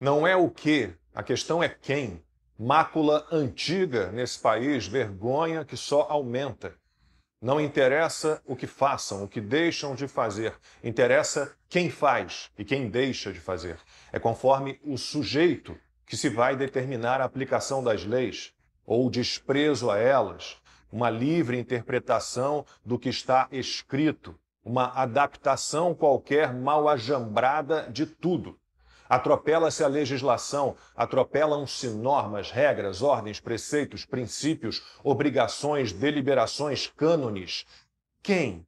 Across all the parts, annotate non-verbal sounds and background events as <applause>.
Não é o que, a questão é quem. Mácula antiga nesse país, vergonha que só aumenta. Não interessa o que façam, o que deixam de fazer, interessa quem faz e quem deixa de fazer. É conforme o sujeito que se vai determinar a aplicação das leis ou o desprezo a elas, uma livre interpretação do que está escrito, uma adaptação qualquer mal ajambrada de tudo. Atropela-se a legislação, atropelam-se normas, regras, ordens, preceitos, princípios, obrigações, deliberações, cânones. Quem?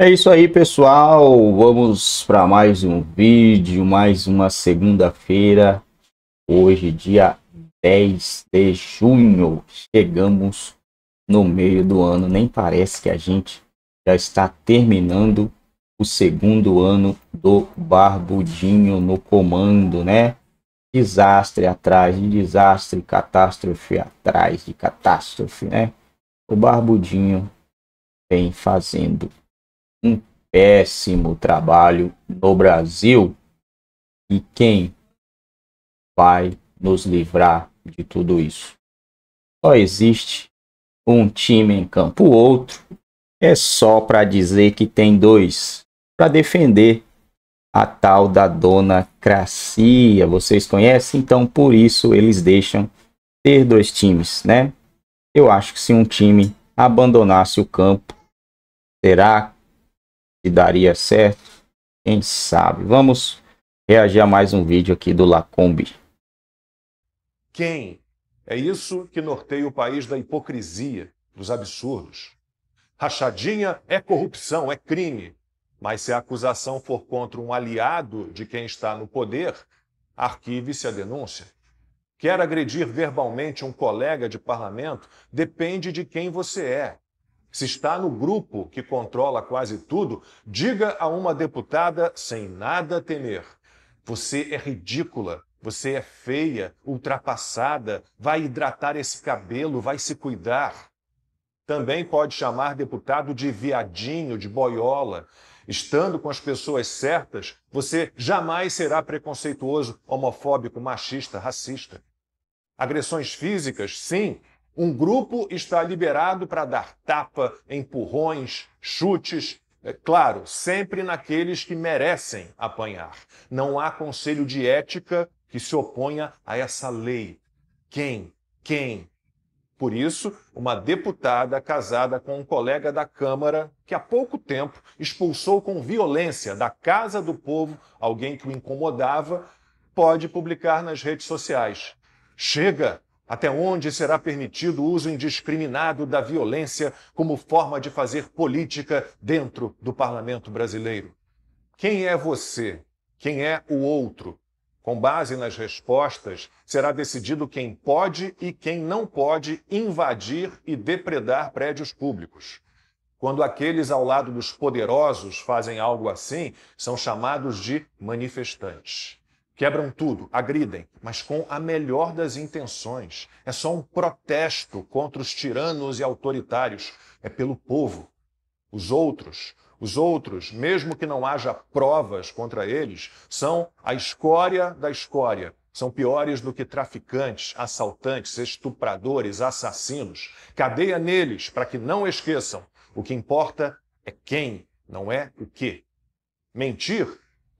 É isso aí, pessoal. Vamos para mais um vídeo, mais uma segunda-feira. Hoje, dia 10 de junho, chegamos no meio do ano. Nem parece que a gente já está terminando o segundo ano do Barbudinho no comando, né? Desastre atrás de desastre, catástrofe atrás de catástrofe, né? O Barbudinho vem fazendo um péssimo trabalho no Brasil. E quem vai nos livrar de tudo isso? Só existe um time em campo, o outro é só para dizer que tem dois para defender a tal da dona Cracia. Vocês conhecem? Então, por isso eles deixam ter dois times, né? Eu acho que se um time abandonasse o campo, será que daria certo? Quem sabe? Vamos reagir a mais um vídeo aqui do Lacombe. Quem? É isso que norteia o país da hipocrisia, dos absurdos. Rachadinha é corrupção, é crime. Mas se a acusação for contra um aliado de quem está no poder, arquive-se a denúncia. Quer agredir verbalmente um colega de parlamento? Depende de quem você é. Se está no grupo que controla quase tudo, diga a uma deputada sem nada temer: Você é ridícula, você é feia, ultrapassada, vai hidratar esse cabelo, vai se cuidar. Também pode chamar deputado de viadinho, de boiola. Estando com as pessoas certas, você jamais será preconceituoso, homofóbico, machista, racista. Agressões físicas, sim. Um grupo está liberado para dar tapa, empurrões, chutes, é claro, sempre naqueles que merecem apanhar. Não há conselho de ética que se oponha a essa lei. Quem, quem, por isso, uma deputada casada com um colega da Câmara, que há pouco tempo expulsou com violência da casa do povo alguém que o incomodava, pode publicar nas redes sociais. Chega! Até onde será permitido o uso indiscriminado da violência como forma de fazer política dentro do parlamento brasileiro? Quem é você? Quem é o outro? Com base nas respostas, será decidido quem pode e quem não pode invadir e depredar prédios públicos. Quando aqueles ao lado dos poderosos fazem algo assim, são chamados de manifestantes. Quebram tudo, agridem, mas com a melhor das intenções. É só um protesto contra os tiranos e autoritários. É pelo povo. Os outros, os outros, mesmo que não haja provas contra eles, são a escória da escória. São piores do que traficantes, assaltantes, estupradores, assassinos. Cadeia neles para que não esqueçam. O que importa é quem, não é o que. Mentir?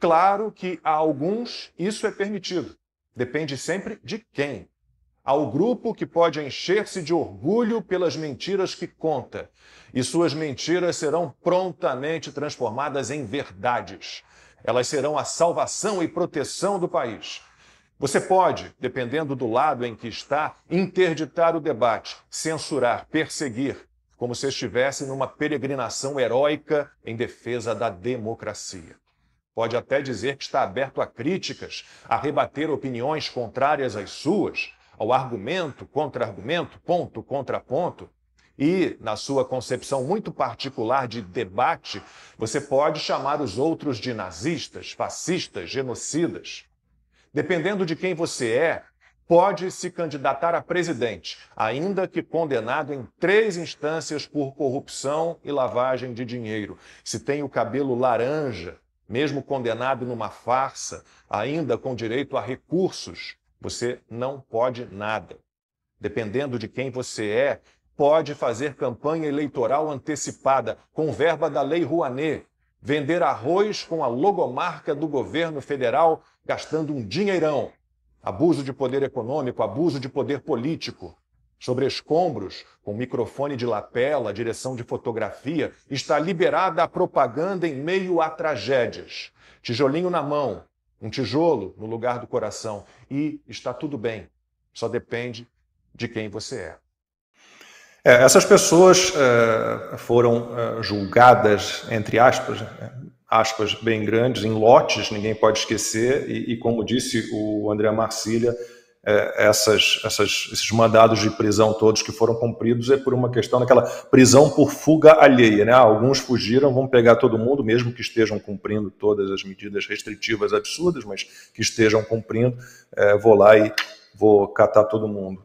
Claro que a alguns isso é permitido. Depende sempre de quem ao grupo que pode encher-se de orgulho pelas mentiras que conta, e suas mentiras serão prontamente transformadas em verdades. Elas serão a salvação e proteção do país. Você pode, dependendo do lado em que está, interditar o debate, censurar, perseguir, como se estivesse numa peregrinação heróica em defesa da democracia. Pode até dizer que está aberto a críticas, a rebater opiniões contrárias às suas, ao argumento, contra-argumento, ponto, contraponto. E, na sua concepção muito particular de debate, você pode chamar os outros de nazistas, fascistas, genocidas. Dependendo de quem você é, pode se candidatar a presidente, ainda que condenado em três instâncias por corrupção e lavagem de dinheiro. Se tem o cabelo laranja, mesmo condenado numa farsa, ainda com direito a recursos, você não pode nada. Dependendo de quem você é, pode fazer campanha eleitoral antecipada com verba da Lei Rouanet, vender arroz com a logomarca do governo federal, gastando um dinheirão. Abuso de poder econômico, abuso de poder político. Sobre escombros, com microfone de lapela, direção de fotografia, está liberada a propaganda em meio a tragédias. Tijolinho na mão, um tijolo no lugar do coração e está tudo bem. Só depende de quem você é. é essas pessoas é, foram é, julgadas, entre aspas, né, aspas bem grandes, em lotes, ninguém pode esquecer, e, e como disse o André Marcília, é, essas, essas, esses mandados de prisão todos que foram cumpridos é por uma questão daquela prisão por fuga alheia. Né? Ah, alguns fugiram, vão pegar todo mundo, mesmo que estejam cumprindo todas as medidas restritivas absurdas, mas que estejam cumprindo, é, vou lá e vou catar todo mundo.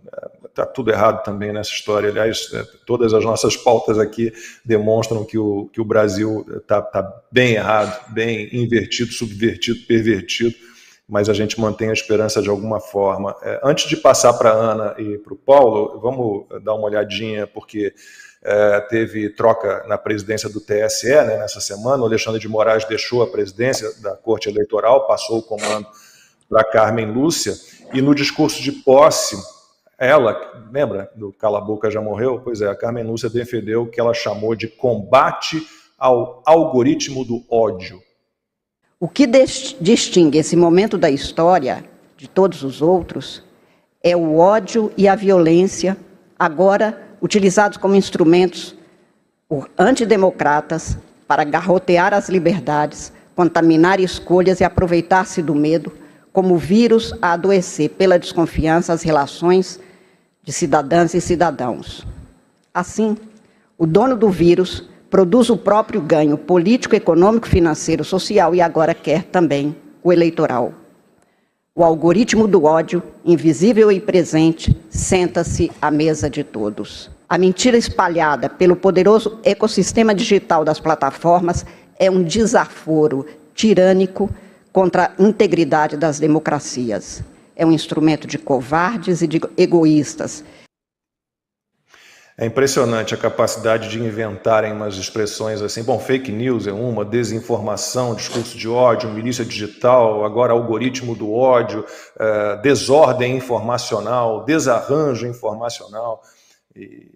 Está é, tudo errado também nessa história. Aliás, é, todas as nossas pautas aqui demonstram que o, que o Brasil está tá bem errado, bem invertido, subvertido, pervertido mas a gente mantém a esperança de alguma forma. É, antes de passar para a Ana e para o Paulo, vamos eh, dar uma olhadinha, porque é, teve troca na presidência do TSE né, nessa semana. O Alexandre de Moraes deixou a presidência da Corte Eleitoral, passou o comando para Carmen Lúcia, e no discurso de posse, ela, lembra do Cala Boca já morreu? Pois é, a Carmen Lúcia defendeu o que ela chamou de combate ao algoritmo do ódio o que distingue esse momento da história de todos os outros é o ódio e a violência, agora utilizados como instrumentos por antidemocratas para garrotear as liberdades, contaminar escolhas e aproveitar-se do medo, como vírus a adoecer pela desconfiança as relações de cidadãs e cidadãos. Assim, o dono do vírus produz o próprio ganho político, econômico, financeiro, social e agora quer também o eleitoral. O algoritmo do ódio, invisível e presente, senta-se à mesa de todos. A mentira espalhada pelo poderoso ecossistema digital das plataformas é um desaforo tirânico contra a integridade das democracias. É um instrumento de covardes e de egoístas é impressionante a capacidade de inventarem umas expressões assim. Bom, fake news é uma, desinformação, discurso de ódio, milícia digital, agora algoritmo do ódio, é, desordem informacional, desarranjo informacional. E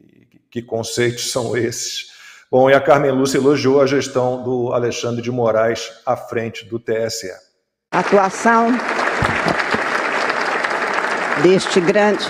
que conceitos são esses? Bom, e a Carmen Lúcia elogiou a gestão do Alexandre de Moraes à frente do TSE. Atuação deste grande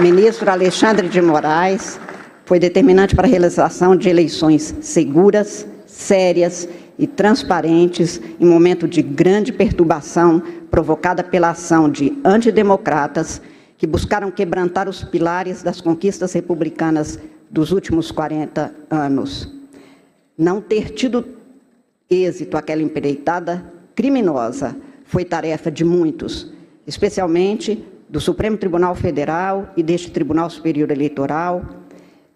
ministro Alexandre de Moraes foi determinante para a realização de eleições seguras, sérias e transparentes em momento de grande perturbação provocada pela ação de antidemocratas que buscaram quebrantar os pilares das conquistas republicanas dos últimos 40 anos. Não ter tido êxito aquela empreitada criminosa foi tarefa de muitos, especialmente do Supremo Tribunal Federal e deste Tribunal Superior Eleitoral,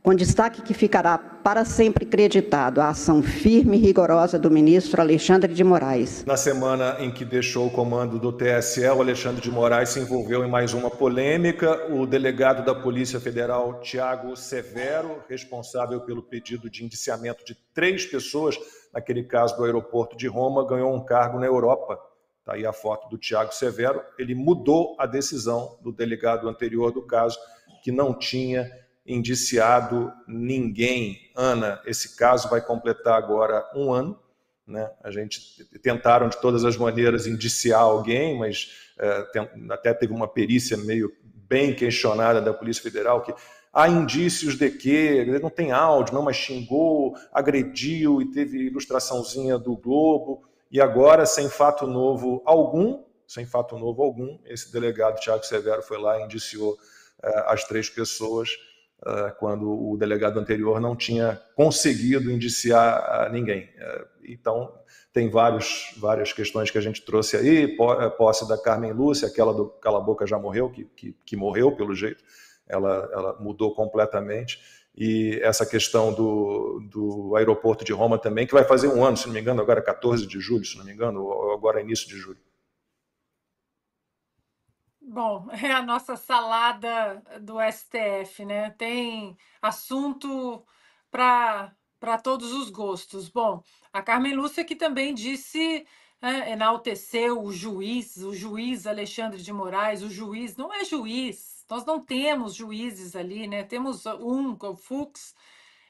com destaque que ficará para sempre creditado a ação firme e rigorosa do ministro Alexandre de Moraes. Na semana em que deixou o comando do TSE, o Alexandre de Moraes se envolveu em mais uma polêmica. O delegado da Polícia Federal, Tiago Severo, responsável pelo pedido de indiciamento de três pessoas, naquele caso do aeroporto de Roma, ganhou um cargo na Europa. Está aí a foto do Tiago Severo. Ele mudou a decisão do delegado anterior do caso, que não tinha indiciado ninguém. Ana, esse caso vai completar agora um ano. Né? A gente tentaram de todas as maneiras indiciar alguém, mas é, tem, até teve uma perícia meio bem questionada da Polícia Federal que há indícios de que não tem áudio, não, mas xingou, agrediu e teve ilustraçãozinha do Globo. E agora, sem fato novo algum, sem fato novo algum, esse delegado Tiago Severo foi lá e indiciou eh, as três pessoas eh, quando o delegado anterior não tinha conseguido indiciar eh, ninguém. então, tem vários, várias questões que a gente trouxe aí, posse da Carmen Lúcia, aquela do Cala Boca já morreu, que, que, que morreu pelo jeito, ela, ela mudou completamente e essa questão do, do aeroporto de Roma também, que vai fazer um ano, se não me engano, agora 14 é de julho, se não me engano, ou agora é início de julho. Bom, <laughs> é a nossa salada do STF, né? Tem assunto para todos os gostos. Bom, a Carmen Lúcia que também disse né, enalteceu o juiz, o juiz Alexandre de Moraes, o juiz, não é juiz, nós não temos juízes ali, né? Temos um, é o Fux,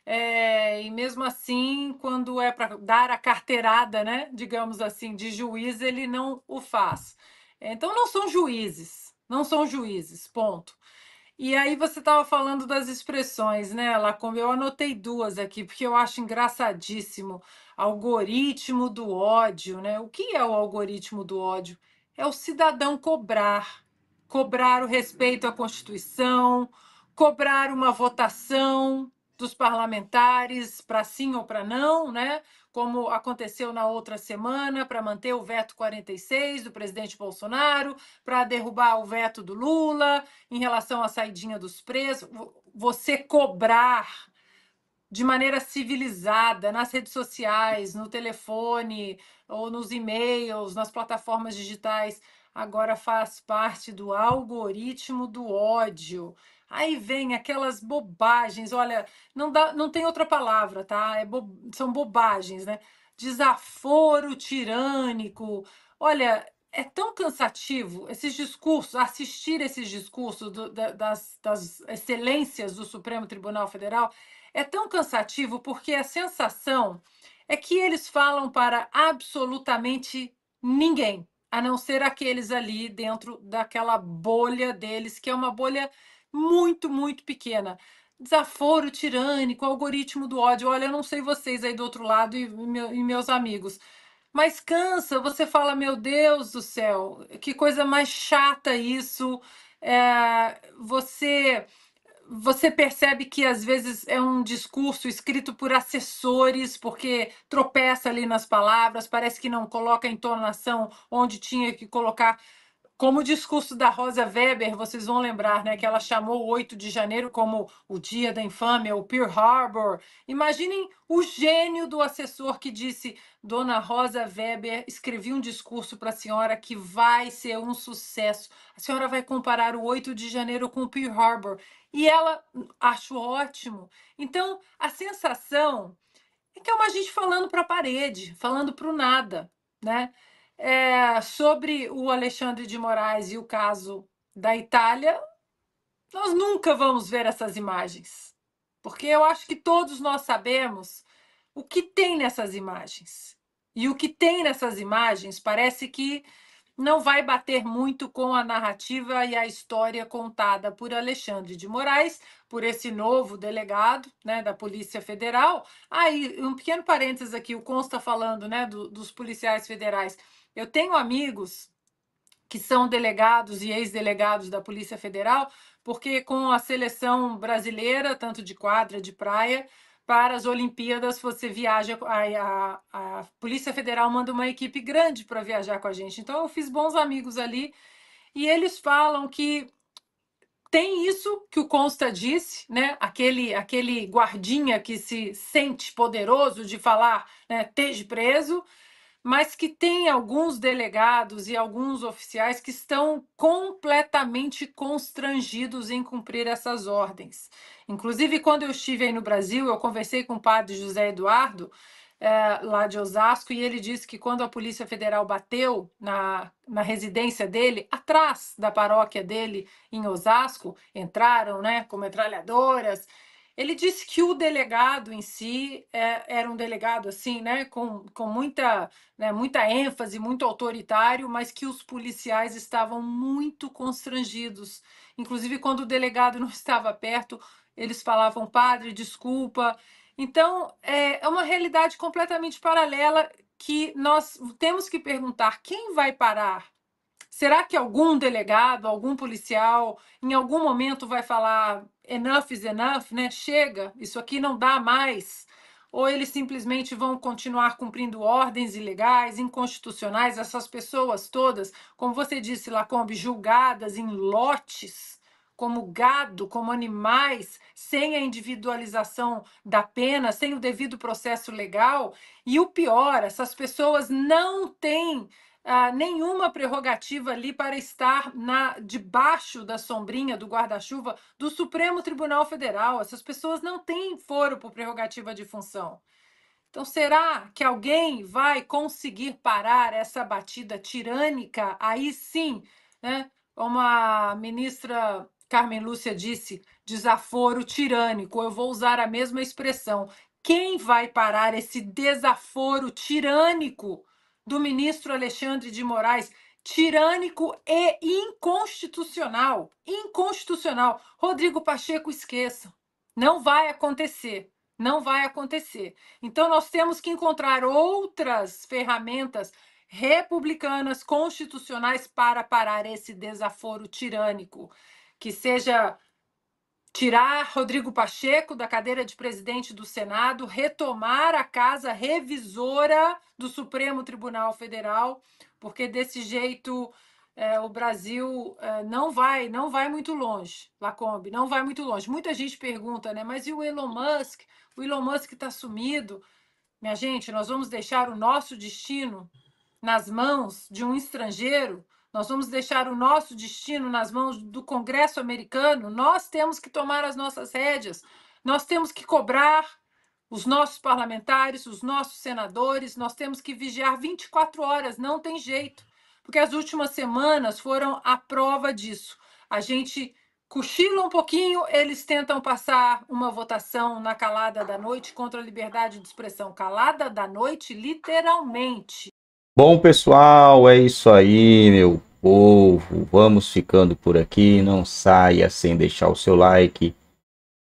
é, e mesmo assim, quando é para dar a carteirada, né, digamos assim, de juiz, ele não o faz. Então, não são juízes, não são juízes, ponto. E aí você estava falando das expressões, né, como Eu anotei duas aqui, porque eu acho engraçadíssimo. Algoritmo do ódio, né? O que é o algoritmo do ódio? É o cidadão cobrar cobrar o respeito à Constituição, cobrar uma votação dos parlamentares para sim ou para não, né? Como aconteceu na outra semana, para manter o veto 46 do presidente Bolsonaro, para derrubar o veto do Lula em relação à saidinha dos presos. Você cobrar de maneira civilizada nas redes sociais, no telefone ou nos e-mails, nas plataformas digitais agora faz parte do algoritmo do ódio. Aí vem aquelas bobagens, olha, não, dá, não tem outra palavra, tá? É bo, são bobagens, né? Desaforo tirânico. Olha, é tão cansativo esses discursos, assistir esses discursos do, da, das, das excelências do Supremo Tribunal Federal é tão cansativo porque a sensação é que eles falam para absolutamente ninguém a não ser aqueles ali dentro daquela bolha deles, que é uma bolha muito, muito pequena. Desaforo tirânico, algoritmo do ódio. Olha, eu não sei vocês aí do outro lado e, e meus amigos, mas cansa. Você fala, meu Deus do céu, que coisa mais chata isso. É, você você percebe que às vezes é um discurso escrito por assessores, porque tropeça ali nas palavras, parece que não coloca a entonação onde tinha que colocar. Como o discurso da Rosa Weber, vocês vão lembrar, né, que ela chamou o 8 de janeiro como o dia da infâmia, o Pearl Harbor. Imaginem o gênio do assessor que disse: "Dona Rosa Weber, escrevi um discurso para a senhora que vai ser um sucesso. A senhora vai comparar o 8 de janeiro com o Pearl Harbor". E ela acho ótimo. Então, a sensação é que é uma gente falando para a parede, falando para o nada, né? É, sobre o Alexandre de Moraes e o caso da Itália, nós nunca vamos ver essas imagens, porque eu acho que todos nós sabemos o que tem nessas imagens. E o que tem nessas imagens parece que não vai bater muito com a narrativa e a história contada por Alexandre de Moraes, por esse novo delegado né, da Polícia Federal. Aí, um pequeno parênteses aqui, o Consta falando né, do, dos policiais federais. Eu tenho amigos que são delegados e ex-delegados da Polícia Federal, porque com a seleção brasileira, tanto de quadra, de praia, para as Olimpíadas você viaja, a, a, a Polícia Federal manda uma equipe grande para viajar com a gente. Então eu fiz bons amigos ali e eles falam que tem isso que o Consta disse, né? Aquele aquele guardinha que se sente poderoso de falar, né? Esteja preso mas que tem alguns delegados e alguns oficiais que estão completamente constrangidos em cumprir essas ordens. Inclusive, quando eu estive aí no Brasil, eu conversei com o padre José Eduardo, é, lá de Osasco, e ele disse que quando a Polícia Federal bateu na, na residência dele, atrás da paróquia dele em Osasco, entraram né, com metralhadoras ele disse que o delegado em si é, era um delegado assim, né, com, com muita, né, muita ênfase, muito autoritário, mas que os policiais estavam muito constrangidos. Inclusive, quando o delegado não <laughs> estava perto, eles falavam, padre, desculpa. Então, é, é uma realidade completamente paralela que nós temos que perguntar quem vai parar Será que algum delegado, algum policial, em algum momento vai falar: enough is enough, né? Chega, isso aqui não dá mais. Ou eles simplesmente vão continuar cumprindo ordens ilegais, inconstitucionais, essas pessoas todas, como você disse, Lacombe, julgadas em lotes, como gado, como animais, sem a individualização da pena, sem o devido processo legal. E o pior, essas pessoas não têm nenhuma prerrogativa ali para estar na debaixo da sombrinha do guarda-chuva do Supremo Tribunal Federal. Essas pessoas não têm foro por prerrogativa de função. Então, será que alguém vai conseguir parar essa batida tirânica? Aí sim, né? Como a ministra Carmen Lúcia disse, desaforo tirânico. Eu vou usar a mesma expressão. Quem vai parar esse desaforo tirânico do ministro Alexandre de Moraes, tirânico e inconstitucional. Inconstitucional. Rodrigo Pacheco, esqueça. Não vai acontecer. Não vai acontecer. Então, nós temos que encontrar outras ferramentas republicanas, constitucionais, para parar esse desaforo tirânico. Que seja tirar Rodrigo Pacheco da cadeira de presidente do Senado, retomar a casa revisora do Supremo Tribunal Federal, porque desse jeito é, o Brasil é, não vai não vai muito longe, Lacombe, não vai muito longe. Muita gente pergunta, né? Mas e o Elon Musk? O Elon Musk está sumido. Minha gente, nós vamos deixar o nosso destino nas mãos de um estrangeiro nós vamos deixar o nosso destino nas mãos do Congresso americano, nós temos que tomar as nossas rédeas, nós temos que cobrar os nossos parlamentares, os nossos senadores, nós temos que vigiar 24 horas, não tem jeito, porque as últimas semanas foram a prova disso. A gente cochila um pouquinho, eles tentam passar uma votação na calada da noite contra a liberdade de expressão. Calada da noite, literalmente. Bom, pessoal, é isso aí, meu povo. Vamos ficando por aqui. Não saia sem deixar o seu like.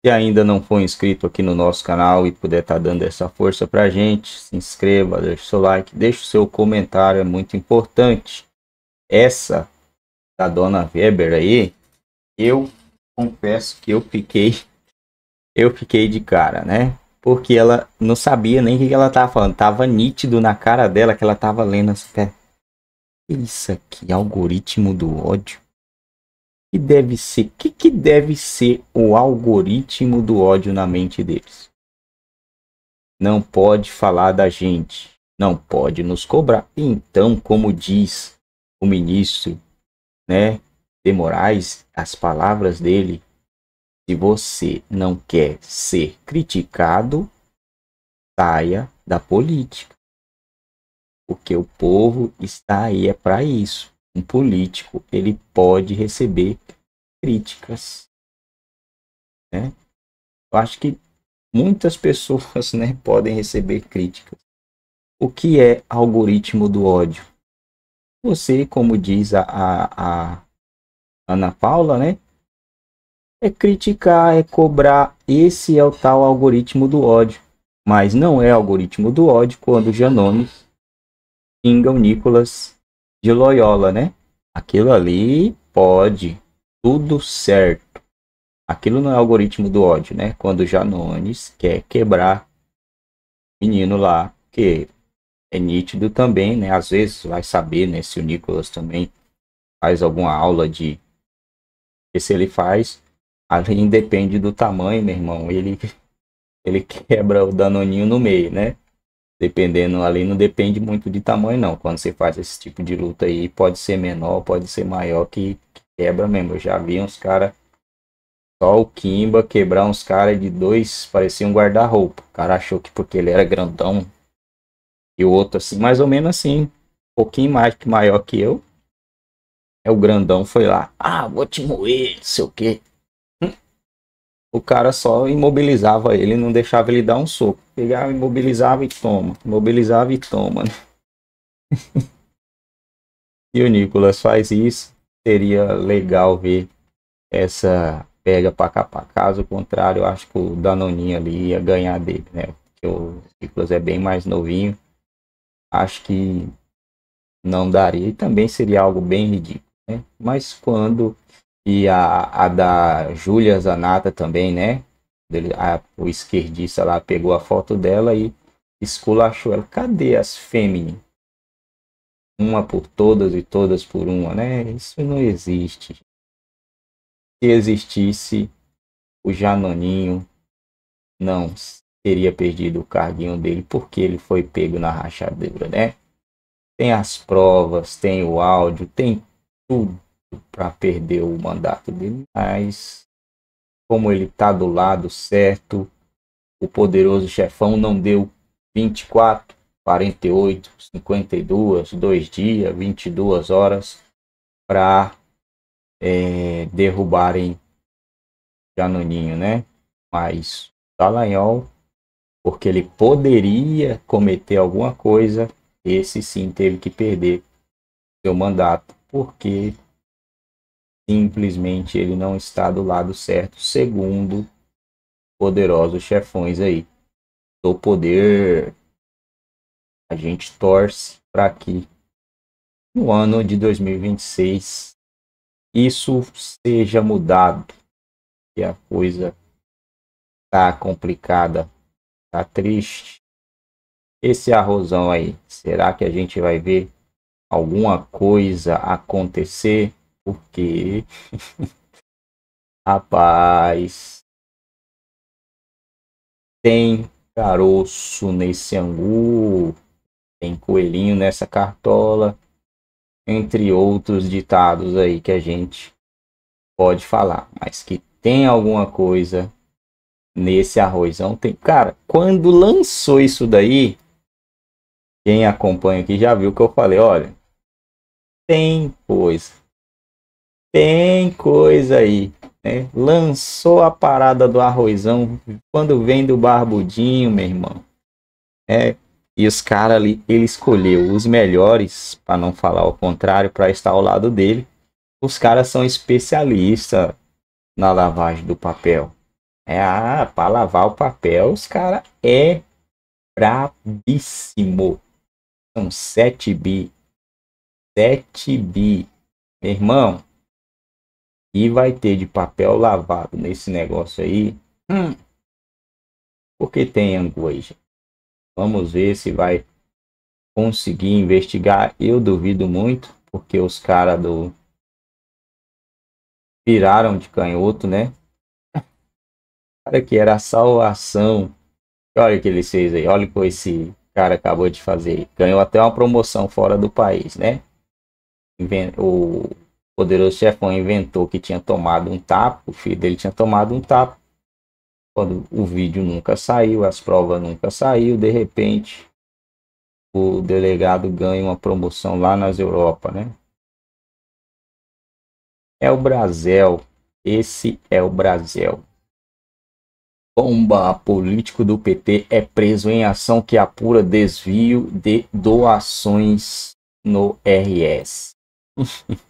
Se ainda não for inscrito aqui no nosso canal e puder estar tá dando essa força para a gente, se inscreva, deixe o seu like, deixe o seu comentário, é muito importante. Essa da Dona Weber aí, eu confesso que eu fiquei, <laughs> eu fiquei de cara, né? porque ela não sabia nem o que ela tava falando. Tava nítido na cara dela que ela tava lendo as fé. Isso aqui, algoritmo do ódio. Que deve ser? Que que deve ser o algoritmo do ódio na mente deles? Não pode falar da gente, não pode nos cobrar. Então, como diz o ministro, né, de Moraes, as palavras dele se você não quer ser criticado, saia da política. Porque o povo está aí é para isso. Um político, ele pode receber críticas. Né? Eu acho que muitas pessoas <laughs> né, podem receber críticas. O que é algoritmo do ódio? Você, como diz a, a, a Ana Paula, né? é criticar, é cobrar. Esse é o tal algoritmo do ódio. Mas não é algoritmo do ódio quando Janones xinga o Nicolas de Loyola, né? Aquilo ali pode, tudo certo. Aquilo não é algoritmo do ódio, né? Quando Janones quer quebrar o menino lá, que é nítido também, né? Às vezes vai saber, né? Se o Nicolas também faz alguma aula de. E se ele faz, Ali depende do tamanho, meu irmão. Ele, ele quebra o danoninho no meio, né? Dependendo ali, não depende muito de tamanho, não. Quando você faz esse tipo de luta aí, pode ser menor, pode ser maior, que, quebra mesmo. Eu já vi uns caras, só o Kimba quebrar uns caras de dois, parecia um guarda-roupa. O cara achou que porque ele era grandão e o outro assim, mais ou menos assim, um pouquinho mais que maior que eu. É o grandão foi lá, ah, vou te moer, não sei o que o cara só imobilizava ele, não deixava ele dar um soco. Pegava, ah, imobilizava e toma. Imobilizava e toma. Né? <laughs> e o Nicolas faz isso. Seria legal ver essa pega para capar. Caso contrário, eu acho que o Danoninho ali ia ganhar dele, né? Porque o Nicolas é bem mais novinho. Acho que não daria. E também seria algo bem ridículo, né? Mas quando e a, a da Júlia Zanata também, né? dele a, o esquerdista lá pegou a foto dela e esculachou ela. Cadê as fêmeas? Uma por todas e todas por uma, né? Isso não existe. Se existisse, o Janoninho não teria perdido o carguinho dele porque ele foi pego na rachadura, né? Tem as provas, tem o áudio, tem tudo para perder o mandato dele, mas como ele está do lado certo, o poderoso chefão não deu 24, 48, 52, dois dias, 22 horas para é, derrubarem Janoninho, né? Mas Dallagnol, tá porque ele poderia cometer alguma coisa, esse sim teve que perder seu mandato, porque Simplesmente ele não está do lado certo, segundo poderosos chefões aí do poder. A gente torce para que no ano de 2026 isso seja mudado. E a coisa tá complicada, tá triste. Esse arrozão aí, será que a gente vai ver alguma coisa acontecer? Porque. <laughs> Rapaz. Tem caroço nesse angu. Tem coelhinho nessa cartola. Entre outros ditados aí que a gente pode falar. Mas que tem alguma coisa nesse arrozão. Tem... Cara, quando lançou isso daí. Quem acompanha aqui já viu que eu falei, olha, tem coisa tem coisa aí. Né? Lançou a parada do arrozão quando vem do barbudinho, meu irmão. É, e os caras ali, ele escolheu os melhores, para não falar o contrário, para estar ao lado dele. Os caras são especialistas na lavagem do papel. É, ah, para lavar o papel, os caras é brabíssimo. São 7 bi. 7 bi. Meu irmão, e vai ter de papel lavado nesse negócio aí. Hum. Porque tem angústia. Vamos ver se vai conseguir investigar. Eu duvido muito, porque os caras do. Viraram de canhoto, né? cara que era a salvação. Olha o que ele fez aí, olha o que esse cara acabou de fazer. Ganhou até uma promoção fora do país, né? O poderoso chefão inventou que tinha tomado um tapa, o filho dele tinha tomado um tapa. Quando o vídeo nunca saiu, as provas nunca saiu, de repente o delegado ganha uma promoção lá nas Europa, né? É o Brasil, esse é o Brasil. Bomba, político do PT é preso em ação que apura desvio de doações no RS. <laughs>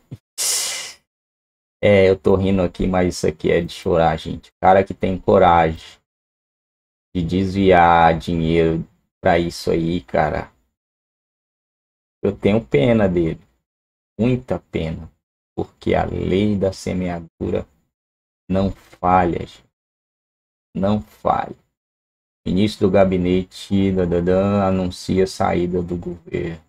É, eu tô rindo aqui, mas isso aqui é de chorar, gente. Cara que tem coragem de desviar dinheiro para isso aí, cara. Eu tenho pena dele. Muita pena. Porque a lei da semeadura não falha, gente. Não falha. Ministro do gabinete dadadã, anuncia a saída do governo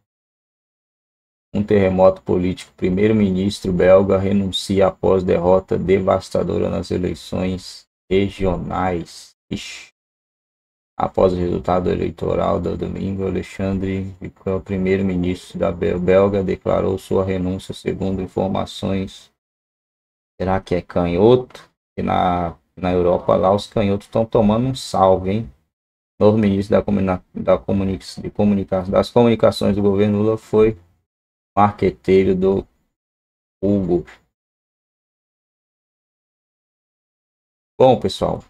um terremoto político. Primeiro-ministro belga renuncia após derrota devastadora nas eleições regionais. Ixi. Após o resultado eleitoral do domingo, Alexandre o primeiro-ministro da Belga, declarou sua renúncia, segundo informações. Será que é canhoto? E na, na Europa lá os canhotos estão tomando um salve, hein? Novo ministro da, comuni da comunica de comunica das comunicações do governo Lula foi marqueteiro do Hugo. Bom, pessoal,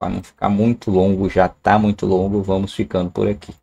para não ficar muito longo, já está muito longo, vamos ficando por aqui.